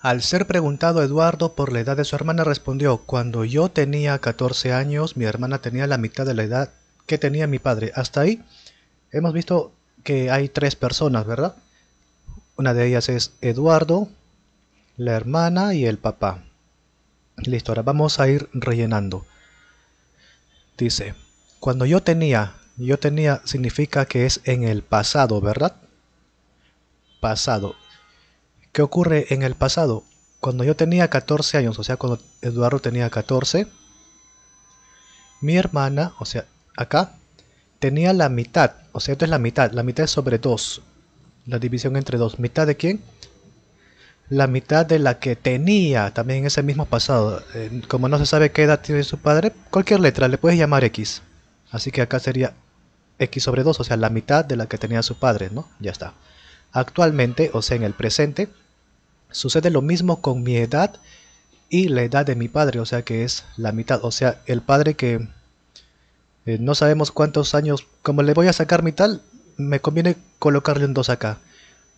Al ser preguntado Eduardo por la edad de su hermana respondió, cuando yo tenía 14 años mi hermana tenía la mitad de la edad que tenía mi padre. Hasta ahí hemos visto que hay tres personas, ¿verdad? Una de ellas es Eduardo, la hermana y el papá. Listo, ahora vamos a ir rellenando. Dice, cuando yo tenía, yo tenía significa que es en el pasado, ¿verdad? Pasado. ¿Qué ocurre en el pasado? Cuando yo tenía 14 años, o sea, cuando Eduardo tenía 14, mi hermana, o sea, acá, tenía la mitad, o sea, esto es la mitad, la mitad es sobre 2, la división entre 2, mitad de quién? La mitad de la que tenía también en ese mismo pasado, eh, como no se sabe qué edad tiene su padre, cualquier letra le puedes llamar X, así que acá sería X sobre 2, o sea, la mitad de la que tenía su padre, ¿no? Ya está. Actualmente, o sea, en el presente, Sucede lo mismo con mi edad y la edad de mi padre, o sea que es la mitad. O sea, el padre que eh, no sabemos cuántos años, como le voy a sacar mitad, me conviene colocarle un 2 acá.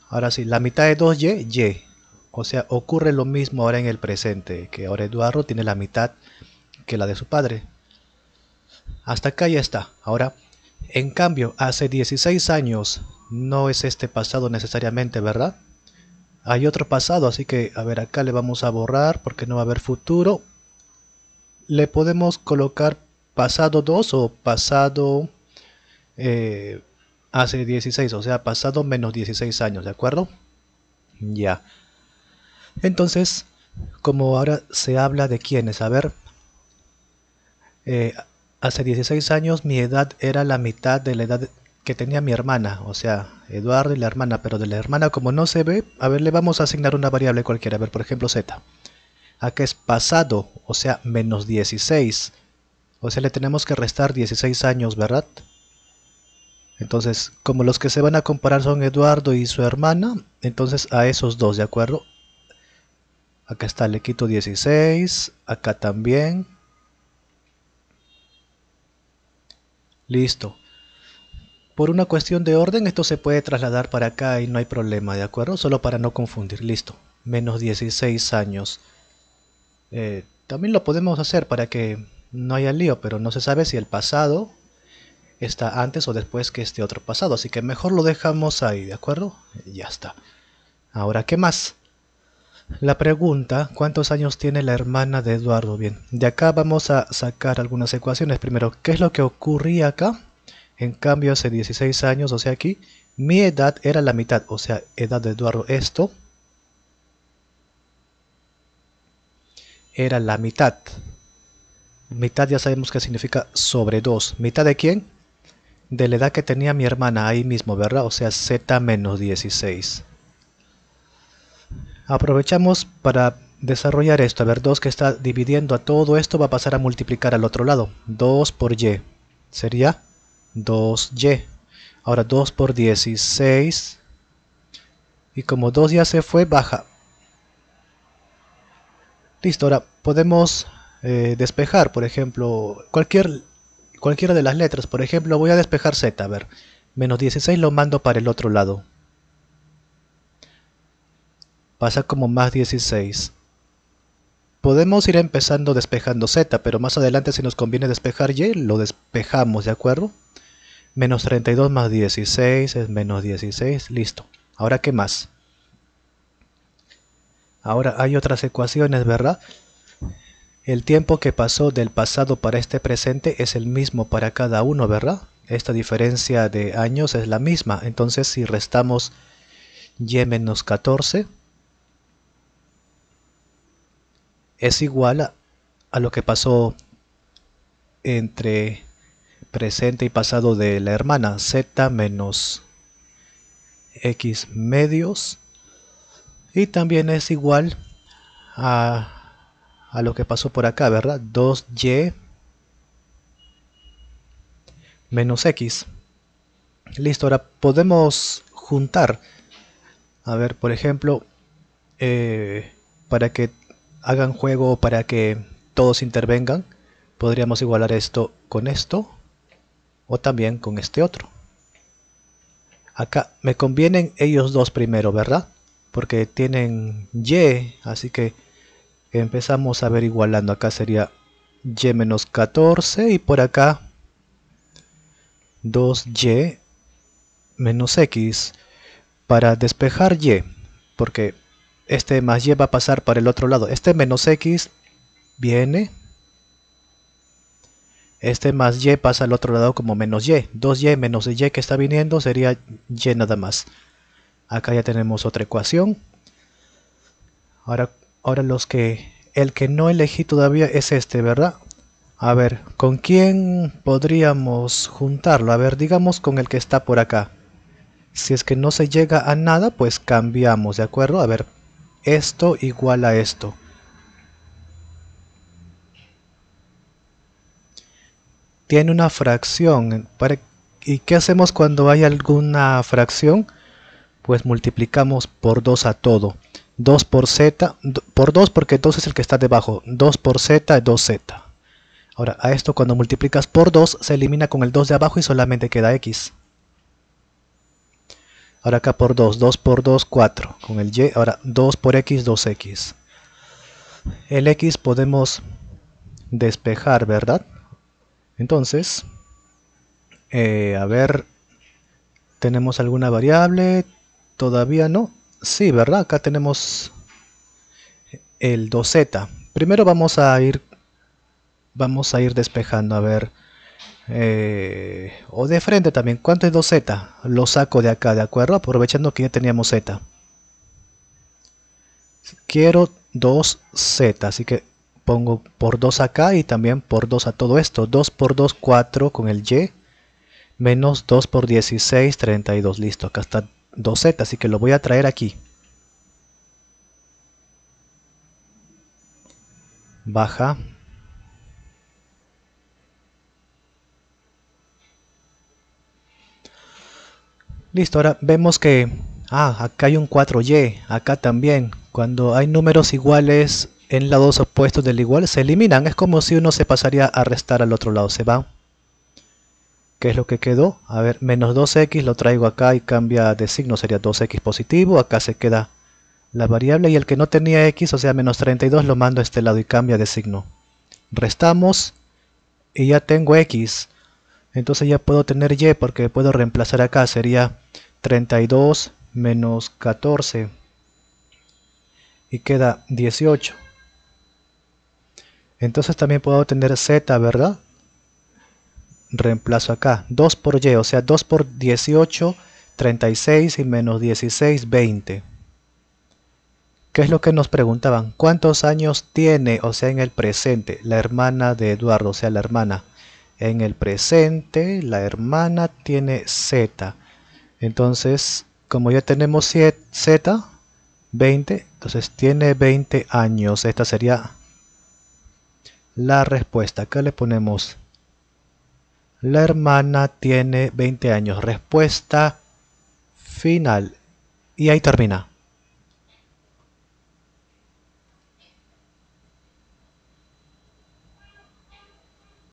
Ahora sí, la mitad de 2y, y. O sea, ocurre lo mismo ahora en el presente, que ahora Eduardo tiene la mitad que la de su padre. Hasta acá ya está. Ahora, en cambio, hace 16 años no es este pasado necesariamente, ¿verdad? hay otro pasado, así que a ver acá le vamos a borrar porque no va a haber futuro. Le podemos colocar pasado 2 o pasado eh, hace 16, o sea pasado menos 16 años, ¿de acuerdo? Ya. Entonces, como ahora se habla de quiénes, a ver, eh, hace 16 años mi edad era la mitad de la edad que tenía mi hermana, o sea, Eduardo y la hermana, pero de la hermana como no se ve, a ver, le vamos a asignar una variable cualquiera, a ver, por ejemplo, z. Acá es pasado, o sea, menos 16. O sea, le tenemos que restar 16 años, ¿verdad? Entonces, como los que se van a comparar son Eduardo y su hermana, entonces a esos dos, ¿de acuerdo? Acá está, le quito 16, acá también. Listo. Por una cuestión de orden esto se puede trasladar para acá y no hay problema, ¿de acuerdo? Solo para no confundir, listo. Menos 16 años. Eh, también lo podemos hacer para que no haya lío, pero no se sabe si el pasado está antes o después que este otro pasado, así que mejor lo dejamos ahí, ¿de acuerdo? Ya está. Ahora, ¿qué más? La pregunta, ¿cuántos años tiene la hermana de Eduardo? Bien, de acá vamos a sacar algunas ecuaciones. Primero, ¿qué es lo que ocurría acá? En cambio, hace 16 años, o sea aquí, mi edad era la mitad, o sea, edad de Eduardo esto era la mitad. Mitad ya sabemos qué significa sobre 2. ¿Mitad de quién? De la edad que tenía mi hermana ahí mismo, ¿verdad? O sea, z menos 16. Aprovechamos para desarrollar esto. A ver, 2 que está dividiendo a todo esto va a pasar a multiplicar al otro lado. 2 por y. Sería 2y. Ahora 2 por 16. Y como 2 ya se fue, baja. Listo, ahora podemos eh, despejar, por ejemplo, cualquier, cualquiera de las letras. Por ejemplo, voy a despejar z, a ver. Menos 16 lo mando para el otro lado. Pasa como más 16. Podemos ir empezando despejando z, pero más adelante si nos conviene despejar y, lo despejamos, ¿de acuerdo? Menos 32 más 16 es menos 16. Listo. Ahora, ¿qué más? Ahora hay otras ecuaciones, ¿verdad? El tiempo que pasó del pasado para este presente es el mismo para cada uno, ¿verdad? Esta diferencia de años es la misma. Entonces, si restamos y menos 14, es igual a, a lo que pasó entre presente y pasado de la hermana z menos x medios y también es igual a, a lo que pasó por acá, ¿verdad? 2y menos x. Listo, ahora podemos juntar. A ver, por ejemplo, eh, para que hagan juego, para que todos intervengan, podríamos igualar esto con esto o también con este otro. Acá me convienen ellos dos primero, ¿verdad? Porque tienen y, así que empezamos a ver igualando. Acá sería y menos 14 y por acá 2y menos x para despejar y, porque este más y va a pasar para el otro lado. Este menos x viene este más y pasa al otro lado como menos y. 2y menos y que está viniendo sería y nada más. Acá ya tenemos otra ecuación. Ahora, ahora los que... El que no elegí todavía es este, ¿verdad? A ver, ¿con quién podríamos juntarlo? A ver, digamos con el que está por acá. Si es que no se llega a nada, pues cambiamos, ¿de acuerdo? A ver, esto igual a esto. tiene una fracción. ¿Y qué hacemos cuando hay alguna fracción? Pues multiplicamos por 2 a todo. 2 por z, por 2 porque 2 es el que está debajo. 2 por z, 2z. Ahora, a esto cuando multiplicas por 2 se elimina con el 2 de abajo y solamente queda x. Ahora acá por 2, 2 por 2, 4. Con el y, ahora 2 por x, 2x. El x podemos despejar, ¿verdad? Entonces, eh, a ver, ¿tenemos alguna variable? Todavía no. Sí, ¿verdad? Acá tenemos el 2z. Primero vamos a ir, vamos a ir despejando, a ver... Eh, o de frente también, ¿cuánto es 2z? Lo saco de acá, ¿de acuerdo? Aprovechando que ya teníamos z. Quiero 2z, así que pongo por 2 acá y también por 2 a todo esto. 2 por 2, 4 con el y. Menos 2 por 16, 32. Listo, acá está 2z, así que lo voy a traer aquí. Baja. Listo, ahora vemos que... Ah, acá hay un 4y, acá también. Cuando hay números iguales en lados opuestos del igual se eliminan. Es como si uno se pasaría a restar al otro lado. Se va. ¿Qué es lo que quedó? A ver, menos 2x lo traigo acá y cambia de signo. Sería 2x positivo. Acá se queda la variable. Y el que no tenía x, o sea menos 32, lo mando a este lado y cambia de signo. Restamos y ya tengo x. Entonces ya puedo tener y porque puedo reemplazar acá. Sería 32 menos 14 y queda 18. Entonces también puedo obtener z, ¿verdad? Reemplazo acá, 2 por y, o sea, 2 por 18, 36 y menos 16, 20. ¿Qué es lo que nos preguntaban? ¿Cuántos años tiene, o sea, en el presente, la hermana de Eduardo, o sea, la hermana? En el presente, la hermana tiene z. Entonces, como ya tenemos z, 20, entonces tiene 20 años. Esta sería la respuesta. Acá le ponemos la hermana tiene 20 años. Respuesta final. Y ahí termina.